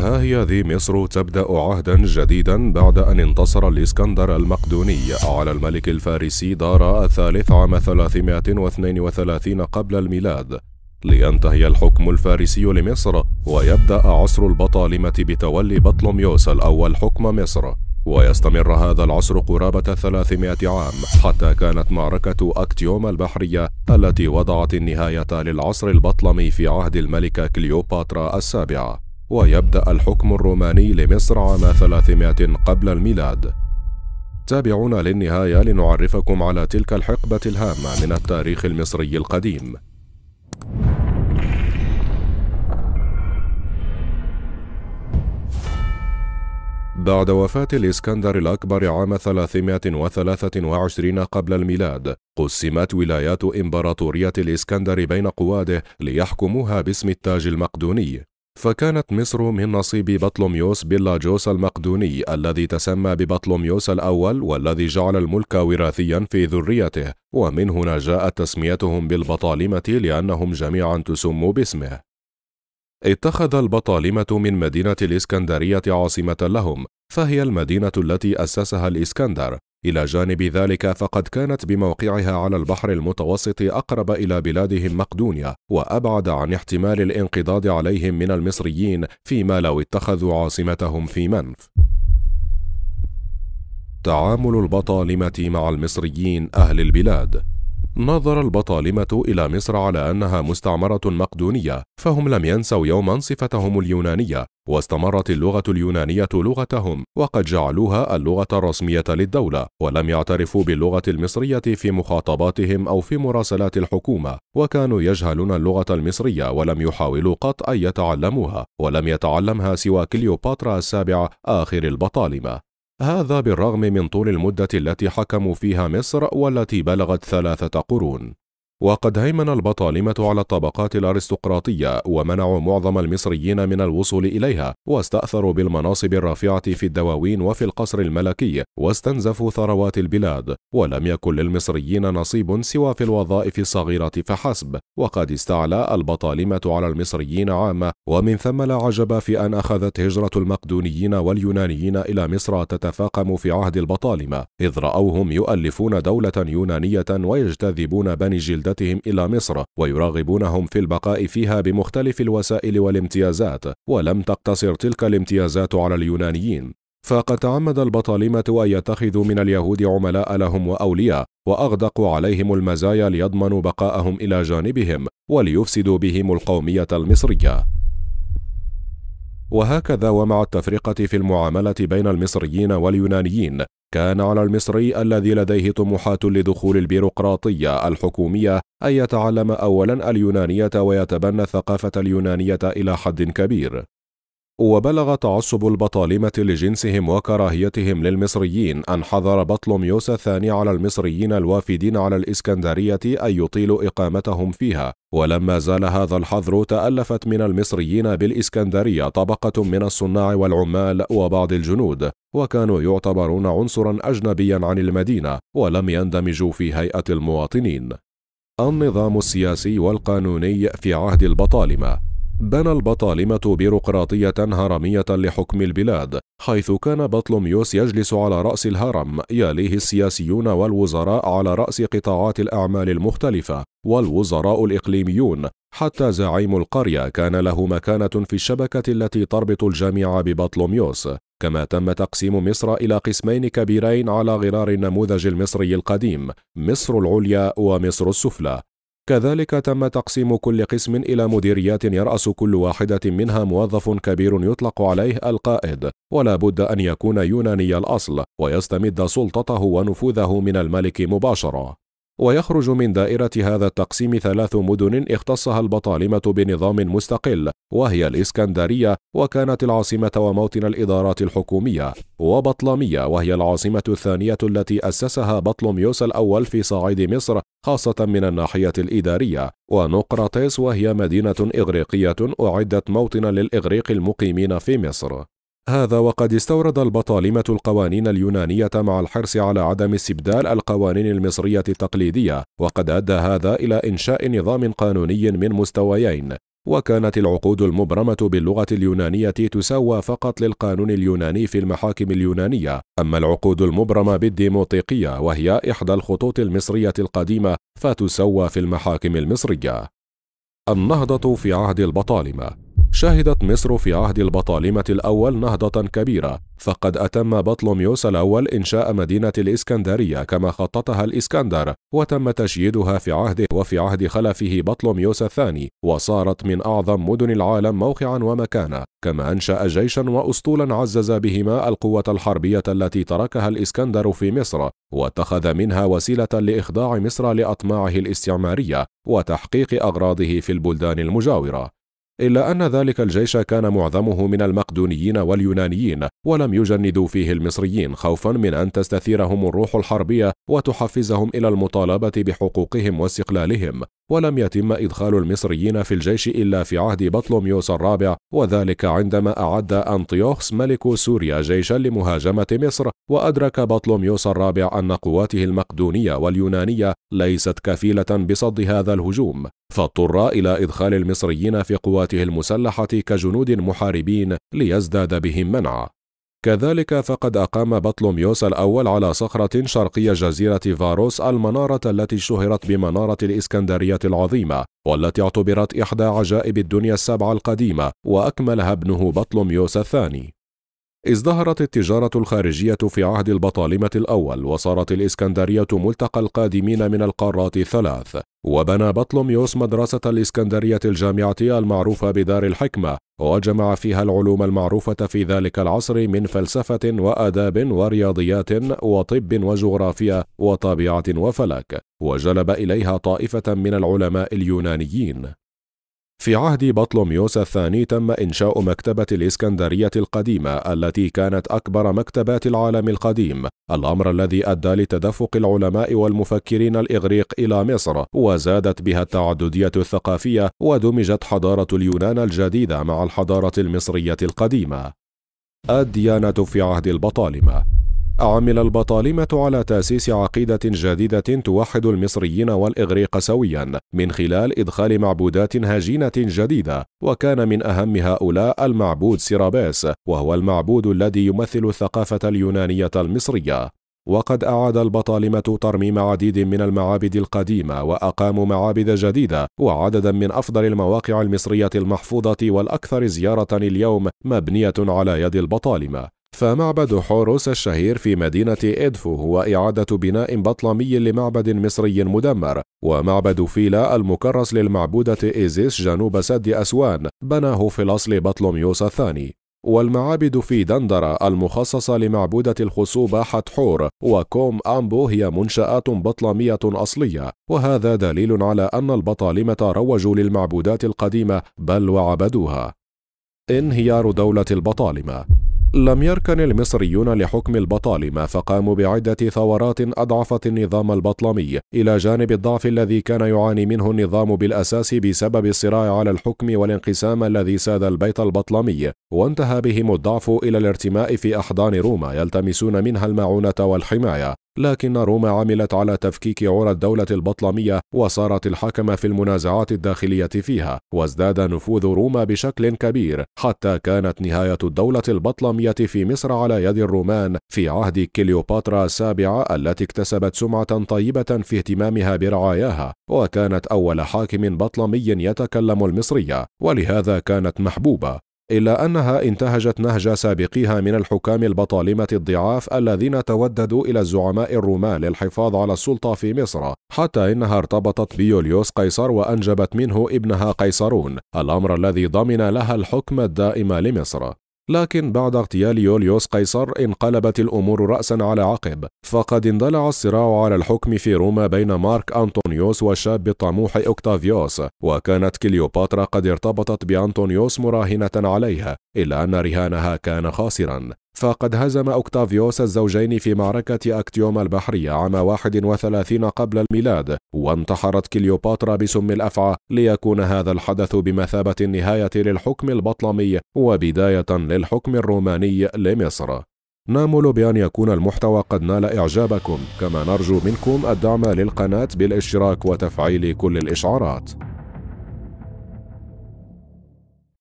ها هي ذي مصر تبدأ عهدا جديدا بعد أن انتصر الإسكندر المقدوني على الملك الفارسي دار الثالث عام 332 قبل الميلاد لينتهي الحكم الفارسي لمصر ويبدأ عصر البطالمة بتولي بطلميوس الأول حكم مصر ويستمر هذا العصر قرابة 300 عام حتى كانت معركة أكتيوم البحرية التي وضعت النهاية للعصر البطلمي في عهد الملكة كليوباترا السابعة ويبدأ الحكم الروماني لمصر عام 300 قبل الميلاد تابعونا للنهاية لنعرفكم على تلك الحقبة الهامة من التاريخ المصري القديم بعد وفاة الإسكندر الأكبر عام 323 قبل الميلاد قسمت ولايات إمبراطورية الإسكندر بين قواده ليحكموها باسم التاج المقدوني فكانت مصر من نصيب بطلوميوس بيلاجوس المقدوني الذي تسمى ببطلوميوس الأول والذي جعل الملك وراثيا في ذريته ومن هنا جاءت تسميتهم بالبطالمة لأنهم جميعا تسموا باسمه اتخذ البطالمة من مدينة الإسكندرية عاصمة لهم فهي المدينة التي أسسها الإسكندر إلى جانب ذلك فقد كانت بموقعها على البحر المتوسط أقرب إلى بلادهم مقدونيا وأبعد عن احتمال الانقضاض عليهم من المصريين فيما لو اتخذوا عاصمتهم في منف تعامل البطالمة مع المصريين أهل البلاد نظر البطالمة إلى مصر على أنها مستعمرة مقدونية فهم لم ينسوا يوما صفتهم اليونانية واستمرت اللغة اليونانية لغتهم وقد جعلوها اللغة الرسمية للدولة ولم يعترفوا باللغة المصرية في مخاطباتهم أو في مراسلات الحكومة وكانوا يجهلون اللغة المصرية ولم يحاولوا قط أن يتعلموها ولم يتعلمها سوى كليوباترا السابع آخر البطالمة هذا بالرغم من طول المدة التي حكموا فيها مصر والتي بلغت ثلاثة قرون وقد هيمن البطالمة على الطبقات الأرستقراطية ومنعوا معظم المصريين من الوصول إليها واستأثروا بالمناصب الرافعة في الدواوين وفي القصر الملكي واستنزفوا ثروات البلاد ولم يكن للمصريين نصيب سوى في الوظائف الصغيرة فحسب وقد استعلى البطالمة على المصريين عامة ومن ثم لا عجب في أن أخذت هجرة المقدونيين واليونانيين إلى مصر تتفاقم في عهد البطالمة إذ رأوهم يؤلفون دولة يونانية ويجتذبون بني جلدان عودتهم إلى مصر ويراغبونهم في البقاء فيها بمختلف الوسائل والامتيازات ولم تقتصر تلك الامتيازات على اليونانيين فقد تعمد البطالمة أن يتخذوا من اليهود عملاء لهم وأولياء وأغدقوا عليهم المزايا ليضمنوا بقاءهم إلى جانبهم وليفسدوا بهم القومية المصرية وهكذا ومع التفرقة في المعاملة بين المصريين واليونانيين كان على المصري الذي لديه طموحات لدخول البيروقراطية الحكومية أن يتعلم أولا اليونانية ويتبنى الثقافة اليونانية إلى حد كبير وبلغ تعصب البطالمة لجنسهم وكراهيتهم للمصريين أن حظر بطلوميوس الثاني على المصريين الوافدين على الإسكندرية أن يطيلوا إقامتهم فيها ولما زال هذا الحظر تألفت من المصريين بالإسكندرية طبقة من الصناع والعمال وبعض الجنود وكانوا يعتبرون عنصرا أجنبيا عن المدينة ولم يندمجوا في هيئة المواطنين النظام السياسي والقانوني في عهد البطالمة بنى البطالمة بيروقراطية هرمية لحكم البلاد حيث كان بطلوميوس يجلس على رأس الهرم يليه السياسيون والوزراء على رأس قطاعات الأعمال المختلفة والوزراء الإقليميون حتى زعيم القرية كان له مكانة في الشبكة التي تربط الجميع ببطلوميوس كما تم تقسيم مصر إلى قسمين كبيرين على غرار النموذج المصري القديم مصر العليا ومصر السفلى كذلك تم تقسيم كل قسم إلى مديريات يرأس كل واحدة منها موظف كبير يطلق عليه القائد ولا بد أن يكون يوناني الأصل ويستمد سلطته ونفوذه من الملك مباشرة ويخرج من دائرة هذا التقسيم ثلاث مدن اختصها البطالمة بنظام مستقل وهي الإسكندرية وكانت العاصمة وموطن الإدارات الحكومية وبطلمية وهي العاصمة الثانية التي أسسها بطلميوس الأول في صعيد مصر خاصة من الناحية الإدارية ونقرطيس وهي مدينة إغريقية أعدت موطنا للإغريق المقيمين في مصر هذا وقد استورد البطالمة القوانين اليونانية مع الحرص على عدم استبدال القوانين المصرية التقليدية وقد أدى هذا إلى إنشاء نظام قانوني من مستويين وكانت العقود المبرمة باللغة اليونانية تساوى فقط للقانون اليوناني في المحاكم اليونانية أما العقود المبرمة بالديموطيقية وهي إحدى الخطوط المصرية القديمة فتسوى في المحاكم المصرية النهضة في عهد البطالمة شهدت مصر في عهد البطالمة الأول نهضة كبيرة، فقد أتم بطلوميوس الأول إنشاء مدينة الإسكندرية كما خططها الإسكندر، وتم تشييدها في عهده وفي عهد خلفه بطلوميوس الثاني، وصارت من أعظم مدن العالم موقعًا ومكانة، كما أنشأ جيشًا وأسطولًا عزز بهما القوة الحربية التي تركها الإسكندر في مصر، واتخذ منها وسيلة لإخضاع مصر لأطماعه الاستعمارية وتحقيق أغراضه في البلدان المجاورة. إلا أن ذلك الجيش كان معظمه من المقدونيين واليونانيين ولم يجندوا فيه المصريين خوفا من أن تستثيرهم الروح الحربية وتحفزهم إلى المطالبة بحقوقهم واستقلالهم ولم يتم إدخال المصريين في الجيش إلا في عهد بطلوميوس الرابع وذلك عندما أعد أنطيوخس ملك سوريا جيشا لمهاجمة مصر وأدرك بطلوميوس الرابع أن قواته المقدونية واليونانية ليست كفيلة بصد هذا الهجوم فاضطر إلى إدخال المصريين في قواته المسلحة كجنود محاربين ليزداد بهم منعه كذلك فقد أقام بطلوميوس الأول على صخرة شرقي جزيرة فاروس المنارة التي شهرت بمنارة الإسكندرية العظيمة والتي اعتبرت إحدى عجائب الدنيا السبعة القديمة وأكملها ابنه بطلوميوس الثاني ازدهرت التجارة الخارجية في عهد البطالمة الأول وصارت الإسكندرية ملتقى القادمين من القارات الثلاث وبنى بطلوميوس مدرسة الإسكندرية الجامعة المعروفة بدار الحكمة وجمع فيها العلوم المعروفة في ذلك العصر من فلسفة وآداب ورياضيات وطب وجغرافيا وطبيعة وفلك وجلب إليها طائفة من العلماء اليونانيين في عهد بطلوميوس الثاني تم إنشاء مكتبة الإسكندرية القديمة التي كانت أكبر مكتبات العالم القديم، الأمر الذي أدى لتدفق العلماء والمفكرين الإغريق إلى مصر، وزادت بها التعددية الثقافية، ودمجت حضارة اليونان الجديدة مع الحضارة المصرية القديمة. الديانة في عهد البطالمة عمل البطالمة على تأسيس عقيدة جديدة توحد المصريين والإغريق سويا من خلال إدخال معبودات هجينة جديدة وكان من أهم هؤلاء المعبود سيرابيس وهو المعبود الذي يمثل الثقافة اليونانية المصرية وقد أعاد البطالمة ترميم عديد من المعابد القديمة وأقاموا معابد جديدة وعددا من أفضل المواقع المصرية المحفوظة والأكثر زيارة اليوم مبنية على يد البطالمة فمعبد حوروس الشهير في مدينة إدفو هو إعادة بناء بطلمي لمعبد مصري مدمر ومعبد فيلا المكرس للمعبودة إيزيس جنوب سد أسوان بناه في الأصل بطلميوس الثاني والمعابد في دندرة المخصصة لمعبودة الخصوبة حتحور وكوم أمبو هي منشآت بطلمية أصلية وهذا دليل على أن البطالمة روجوا للمعبودات القديمة بل وعبدوها انهيار دولة البطالمة لم يركن المصريون لحكم البطالمة فقاموا بعدة ثورات أضعفت النظام البطلمي إلى جانب الضعف الذي كان يعاني منه النظام بالأساس بسبب الصراع على الحكم والانقسام الذي ساد البيت البطلمي وانتهى بهم الضعف إلى الارتماء في أحضان روما يلتمسون منها المعونة والحماية لكن روما عملت على تفكيك عرى الدولة البطلمية وصارت الحكم في المنازعات الداخلية فيها وازداد نفوذ روما بشكل كبير حتى كانت نهاية الدولة البطلمية في مصر على يد الرومان في عهد كليوباترا السابعة التي اكتسبت سمعة طيبة في اهتمامها برعاياها وكانت أول حاكم بطلمي يتكلم المصرية ولهذا كانت محبوبة إلا أنها انتهجت نهج سابقيها من الحكام البطالمة الضعاف الذين توددوا إلى الزعماء الرومان للحفاظ على السلطة في مصر حتى إنها ارتبطت بيوليوس قيصر وأنجبت منه ابنها قيصرون الأمر الذي ضمن لها الحكم الدائم لمصر لكن بعد اغتيال يوليوس قيصر انقلبت الأمور رأسا على عقب فقد اندلع الصراع على الحكم في روما بين مارك أنطونيوس والشاب الطموح أوكتافيوس وكانت كليوباترا قد ارتبطت بأنطونيوس مراهنة عليها إلا أن رهانها كان خاسرا فقد هزم أوكتافيوس الزوجين في معركة أكتيوم البحرية عام 31 قبل الميلاد وانتحرت كليوباترا بسم الأفعى ليكون هذا الحدث بمثابة النهاية للحكم البطلمي وبداية للحكم الروماني لمصر نامل بأن يكون المحتوى قد نال إعجابكم كما نرجو منكم الدعم للقناة بالاشتراك وتفعيل كل الإشعارات